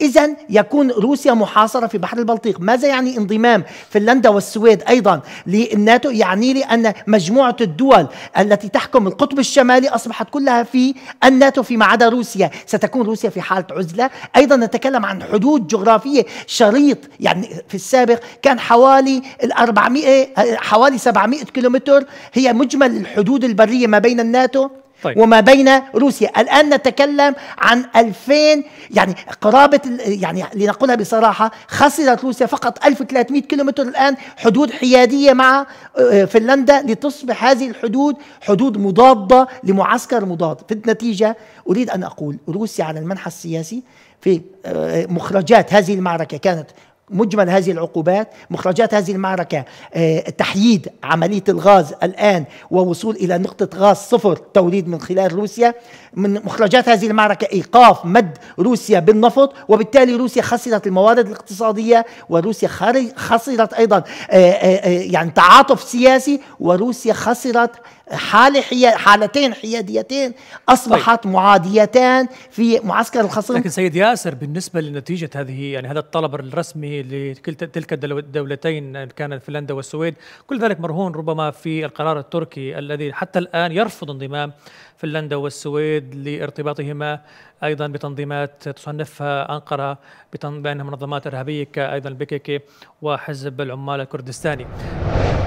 إذا يكون روسيا محاصرة في بحر البلطيق، ماذا يعني انضمام فنلندا والسويد أيضا للناتو؟ يعني لي أن مجموعة الدول التي تحكم القطب الشمالي أصبحت كلها في الناتو فيما عدا روسيا، ستكون روسيا في حالة عزلة، أيضا نتكلم عن حدود جغرافية شريط يعني في السابق كان حوالي ال 400 حوالي 700 كيلومتر هي مجمل الحدود البرية ما بين الناتو طيب. وما بين روسيا الآن نتكلم عن 2000 يعني قرابة يعني لنقولها بصراحة خسرت روسيا فقط 1300 كيلومتر الآن حدود حيادية مع آه، فنلندا لتصبح هذه الحدود حدود مضادة لمعسكر مضاد في النتيجة أريد أن أقول روسيا على المنحى السياسي في آه، مخرجات هذه المعركة كانت مجمل هذه العقوبات مخرجات هذه المعركة آه، تحييد عملية الغاز الآن ووصول إلى نقطة غاز صفر توليد من خلال روسيا من مخرجات هذه المعركة إيقاف مد روسيا بالنفط وبالتالي روسيا خسرت الموارد الاقتصادية وروسيا خسرت أيضا آه، آه، يعني تعاطف سياسي وروسيا خسرت حالة حي... حالتين حياديتين أصبحت طيب. معاديتان في معسكر الخصم لكن سيد ياسر بالنسبة لنتيجة هذه يعني هذا الطلب الرسمي لكل لتلك الدولتين كانت فنلندا والسويد كل ذلك مرهون ربما في القرار التركي الذي حتى الآن يرفض انضمام فنلندا والسويد لارتباطهما ايضا بتنظيمات تصنفها انقره بانها منظمات ارهابيه كايضا البيكيكي وحزب العمال الكردستاني